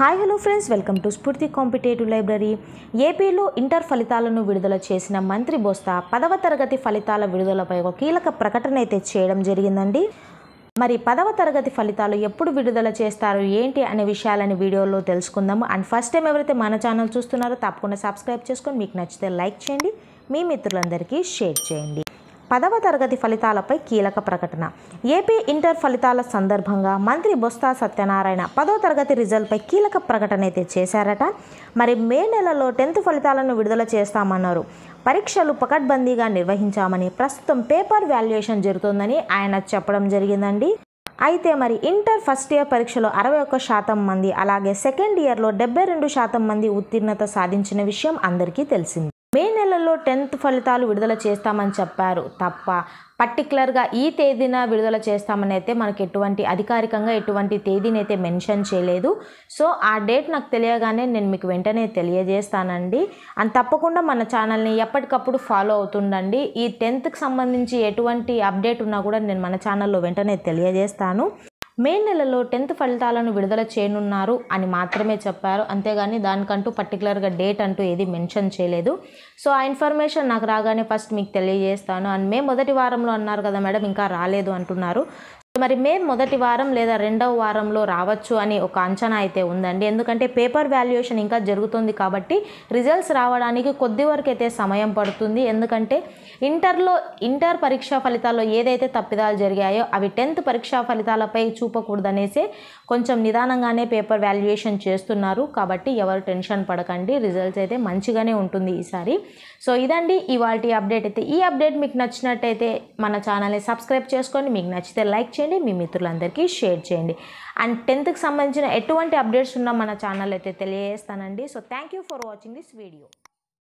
hi hello friends welcome to Spoorthi competitive library ఏపీలో inter ఫలితాలను విడుదల చేసిన మంత్రి బోస్తా పదవ తరగతి ఫలితాల విడుదలపై ఒక కీలక ప్రకటన అయితే చేయడం జరిగిందండి మరి పదవ తరగతి ఫలితాలు ఎప్పుడు విడుదల చేస్తారు ఏంటి అనే విషయాలని వీడియోలో తెలుసుకుందాము అండ్ ఫస్ట్ టైం ఎవరైతే మన ఛానల్ చూస్తున్నారో తప్పకుండా సబ్స్క్రైబ్ చేసుకొని మీకు నచ్చితే లైక్ చేయండి మీ మిత్రులందరికీ షేర్ చేయండి పదవ తరగతి ఫలితాలపై కీలక ప్రకటన ఏపీ ఇంటర్ ఫలితాల సందర్భంగా మంత్రి బొస్తా సత్యనారాయణ పదో తరగతి రిజల్ట్పై కీలక ప్రకటన అయితే చేశారట మరి మే నెలలో టెన్త్ ఫలితాలను విడుదల చేస్తామన్నారు పరీక్షలు పకడ్బందీగా నిర్వహించామని ప్రస్తుతం పేపర్ వాల్యుయేషన్ జరుగుతుందని ఆయన చెప్పడం జరిగిందండి అయితే మరి ఇంటర్ ఫస్ట్ ఇయర్ పరీక్షలో అరవై ఒక్క శాతం మంది అలాగే సెకండ్ ఇయర్లో డెబ్బై రెండు శాతం మంది ఉత్తీర్ణత సాధించిన విషయం అందరికీ తెలిసింది మే నెలలో టెన్త్ ఫలితాలు విడుదల చేస్తామని చెప్పారు తప్ప పర్టికులర్గా ఈ తేదీన విడుదల చేస్తామని అయితే మనకు ఎటువంటి అధికారికంగా ఎటువంటి తేదీని అయితే మెన్షన్ చేయలేదు సో ఆ డేట్ నాకు తెలియగానే నేను మీకు వెంటనే తెలియజేస్తానండి అండ్ తప్పకుండా మన ఛానల్ని ఎప్పటికప్పుడు ఫాలో అవుతుండండి ఈ టెన్త్కి సంబంధించి ఎటువంటి అప్డేట్ ఉన్నా కూడా నేను మన ఛానల్లో వెంటనే తెలియజేస్తాను మే నెలలో టెన్త్ ఫలితాలను విడుదల చేయనున్నారు అని మాత్రమే చెప్పారు అంతేగాని దానికంటూ పర్టికులర్గా డేట్ అంటూ ఏది మెన్షన్ చేయలేదు సో ఆ ఇన్ఫర్మేషన్ నాకు రాగానే ఫస్ట్ మీకు తెలియజేస్తాను అండ్ మే మొదటి వారంలో అన్నారు కదా మేడం ఇంకా రాలేదు అంటున్నారు మరి మే మొదటి వారం లేదా రెండవ వారంలో రావచ్చు అని ఒక అంచనా అయితే ఉందండి ఎందుకంటే పేపర్ వాల్యుయేషన్ ఇంకా జరుగుతుంది కాబట్టి రిజల్ట్స్ రావడానికి కొద్ది వరకు అయితే సమయం పడుతుంది ఎందుకంటే ఇంటర్లో ఇంటర్ పరీక్షా ఫలితాల్లో ఏదైతే తప్పిదాలు జరిగాయో అవి టెన్త్ పరీక్షా ఫలితాలపై చూపకూడదనేసి కొంచెం నిదానంగానే పేపర్ వాల్యుయేషన్ చేస్తున్నారు కాబట్టి ఎవరు టెన్షన్ పడకండి రిజల్ట్స్ అయితే మంచిగానే ఉంటుంది ఈసారి సో ఇదండి ఇవాళ అప్డేట్ అయితే ఈ అప్డేట్ మీకు నచ్చినట్టయితే మన ఛానల్ని సబ్స్క్రైబ్ చేసుకొని మీకు నచ్చితే లైక్ చేయండి చేయండి మీ మిత్రులందరికీ షేర్ చేయండి అండ్ టెన్త్కి సంబంధించిన ఎటువంటి అప్డేట్స్ ఉన్నా మన ఛానల్ అయితే తెలియజేస్తానండి so thank you for watching this video